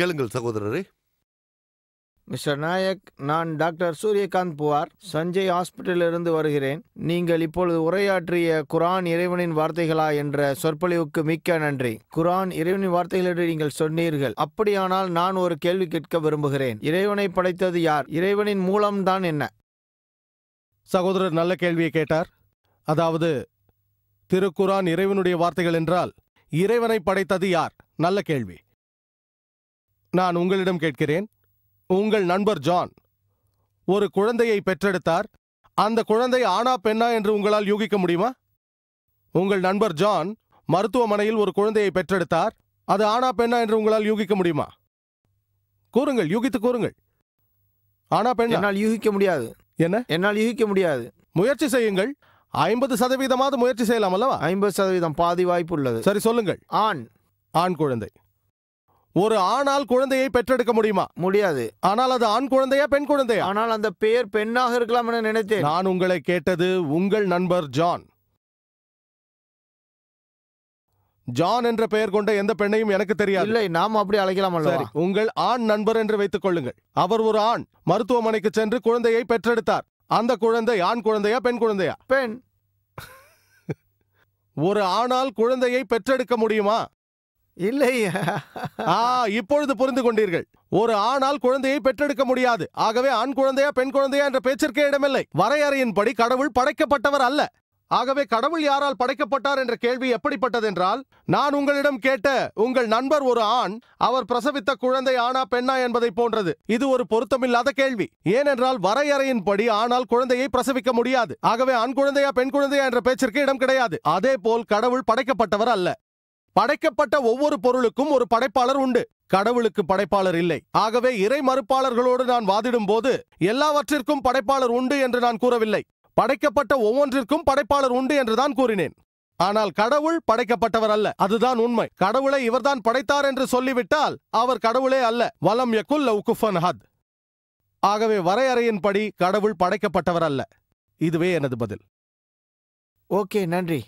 கேளுங்கள் சகோதரரே மிஸ்டர் நாயக் நான் டாக்டர் சூரியகாந்த் புவார் சஞ்சய் ஹாஸ்பிட்டலிலிருந்து வருகிறேன் நீங்கள் இப்பொழுது உரையாற்றிய குரான் இறைவனின் வார்த்தைகளா என்ற சொற்பொழிவுக்கு மிக்க நன்றி குரான் இறைவனின் வார்த்தைகள் என்று நீங்கள் சொன்னீர்கள் அப்படியானால் நான் ஒரு கேள்வி கேட்க விரும்புகிறேன் இறைவனை படைத்தது யார் இறைவனின் மூலம்தான் என்ன சகோதரர் நல்ல கேள்வியை கேட்டார் அதாவது திருக்குரான் இறைவனுடைய வார்த்தைகள் என்றால் இறைவனை படைத்தது யார் நல்ல கேள்வி நான் உங்களிடம் கேட்கிறேன் உங்கள் நண்பர் ஜான் ஒரு குழந்தையை பெற்றெடுத்தார் அந்த குழந்தை ஆனா பெண்ணா என்று உங்களால் யூகிக்க முடியுமா உங்கள் நண்பர் ஜான் மருத்துவமனையில் ஒரு குழந்தையை பெற்றெடுத்தார் அது ஆனா பெண்ணா என்று உங்களால் யூகிக்க முடியுமா கூறுங்கள் யூகித்து கூறுங்கள் ஆனா பெண் என்னால் யூகிக்க முடியாது என்ன என்னால் யூகிக்க முடியாது முயற்சி செய்யுங்கள் ஐம்பது சதவீதமாவது முயற்சி செய்யலாம் அல்லவா ஐம்பது சதவீதம் பாதி வாய்ப்பு உள்ளது சரி சொல்லுங்கள் ஆண் ஆண் குழந்தை ஒரு ஆணால் குழந்தையை பெற்றெடுக்க முடியுமா முடியாது ஆனால் அது ஆண் குழந்தையா பெண் குழந்தையா ஆனால் அந்த பெயர் பெண்ணாக இருக்கலாம் என நினைத்தேன் நான் உங்களை கேட்டது உங்கள் நண்பர் ஜான் ஜான் என்ற பெயர் கொண்ட எந்த பெண்ணையும் எனக்கு தெரியாது இல்லை நாம் அப்படி அழைக்கலாம் சரி உங்கள் ஆண் நண்பர் என்று வைத்துக் கொள்ளுங்கள் அவர் ஒரு ஆண் மருத்துவமனைக்கு சென்று குழந்தையை பெற்றெடுத்தார் அந்த குழந்தை ஆண் குழந்தையா பெண் குழந்தையா பெண் ஒரு ஆணால் குழந்தையை பெற்றெடுக்க முடியுமா இல்லையா ஆ இப்பொழுது புரிந்து கொண்டீர்கள் ஒரு ஆணால் குழந்தையை பெற்றெடுக்க முடியாது ஆகவே ஆண் குழந்தையா பெண் குழந்தையா என்ற பேச்சிற்கே இடமில்லை வரையறையின்படி கடவுள் படைக்கப்பட்டவர் அல்ல ஆகவே கடவுள் யாரால் படைக்கப்பட்டார் என்ற கேள்வி எப்படிப்பட்டதென்றால் நான் உங்களிடம் கேட்ட உங்கள் நண்பர் ஒரு ஆண் அவர் பிரசவித்த குழந்தை ஆனா பெண்ணா என்பதை போன்றது இது ஒரு பொருத்தமில்லாத கேள்வி ஏனென்றால் வரையறையின்படி ஆனால் குழந்தையை பிரசவிக்க முடியாது ஆகவே ஆண் குழந்தையா பெண் குழந்தையா என்ற பேச்சிற்கு இடம் கிடையாது அதே போல் கடவுள் படைக்கப்பட்டவர் அல்ல படைக்கப்பட்ட ஒவ்வொரு பொருளுக்கும் ஒரு படைப்பாளர் உண்டு கடவுளுக்கு படைப்பாளர் இல்லை ஆகவே இறை மறுப்பாளர்களோடு நான் வாதிடும் போது எல்லாவற்றிற்கும் படைப்பாளர் உண்டு என்று நான் கூறவில்லை படைக்கப்பட்ட ஒவ்வொன்றிற்கும் படைப்பாளர் உண்டு என்றுதான் கூறினேன் ஆனால் கடவுள் படைக்கப்பட்டவர் அல்ல அதுதான் உண்மை கடவுளை இவர்தான் படைத்தார் என்று சொல்லிவிட்டால் அவர் கடவுளே அல்ல வலம் யகுல் லவ்குஃபன் ஹத் ஆகவே வரையறையின்படி கடவுள் படைக்கப்பட்டவர் அல்ல இதுவே எனது பதில் ஓகே நன்றி